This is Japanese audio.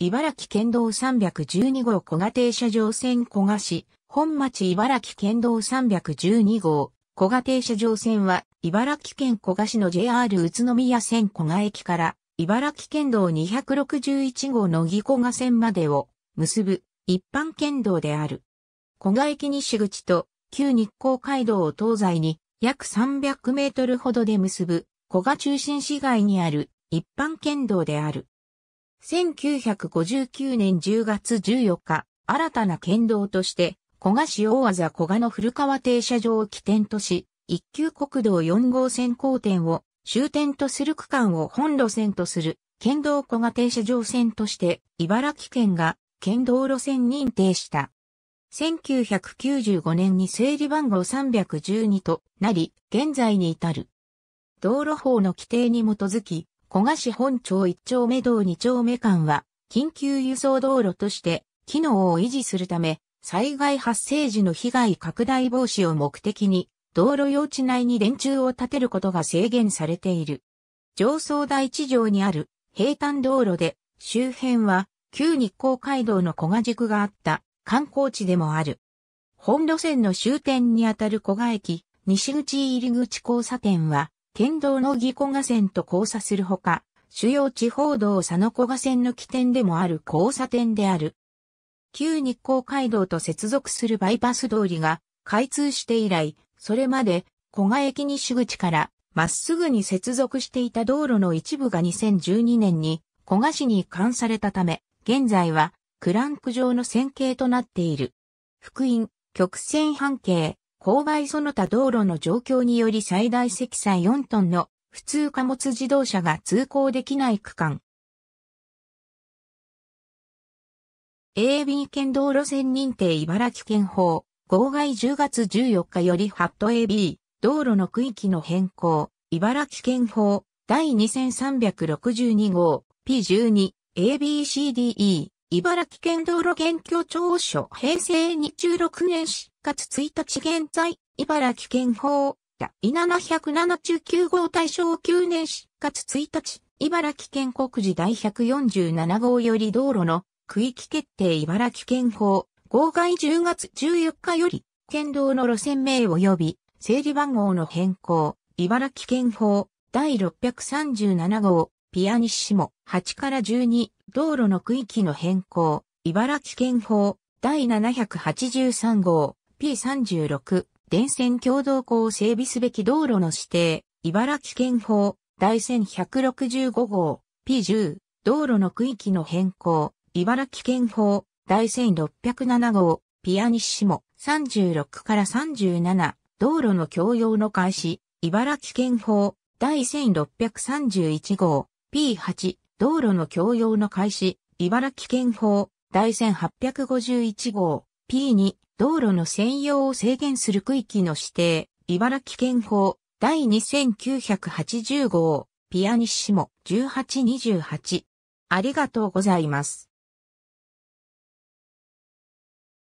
茨城県道312号小賀停車場線小賀市、本町茨城県道312号小賀停車場線は、茨城県小賀市の JR 宇都宮線小賀駅から、茨城県道261号の木小賀線までを結ぶ一般県道である。小賀駅西口と旧日光街道を東西に約300メートルほどで結ぶ小賀中心市街にある一般県道である。1959年10月14日、新たな県道として、小賀市大技古賀の古川停車場を起点とし、一級国道4号線交点を終点とする区間を本路線とする県道小賀停車場線として茨城県が県道路線認定した。1995年に整理番号312となり、現在に至る。道路法の規定に基づき、古賀市本町1丁目道2丁目間は、緊急輸送道路として、機能を維持するため、災害発生時の被害拡大防止を目的に、道路用地内に電柱を建てることが制限されている。上層第地上にある平坦道路で、周辺は旧日光街道の古賀軸があった観光地でもある。本路線の終点にあたる古賀駅、西口入口交差点は県道の義古河線と交差するほか、主要地方道佐野古賀線の起点でもある交差点である。旧日光街道と接続するバイパス通りが開通して以来、それまで古賀駅西口からまっすぐに接続していた道路の一部が2012年に古賀市に移管されたため、現在はクランク状の線形となっている。福音、曲線半径、勾配その他道路の状況により最大積載4トンの普通貨物自動車が通行できない区間。AB 県道路線認定茨城県法、号外10月14日よりハット AB、道路の区域の変更、茨城県法、第2362号、P12、ABCDE、茨城県道路現況調書平成26年4月1日現在、茨城県法第779号大正9年4月1日、茨城県国時第147号より道路の区域決定茨城県法号外10月14日より、県道の路線名及び整理番号の変更、茨城県法第637号ピアニッシモ、8から12、道路の区域の変更、茨城県法、第783号、P36、電線共同校を整備すべき道路の指定、茨城県法、第1165号、P10、道路の区域の変更、茨城県法、第1607号、ピアニッシモ、36から37、道路の共用の開始、茨城県法、第1631号、P8 道路の共用の開始茨城県法第1851号 P2 道路の専用を制限する区域の指定茨城県法第2980号ピアニッシモ1828ありがとうございます。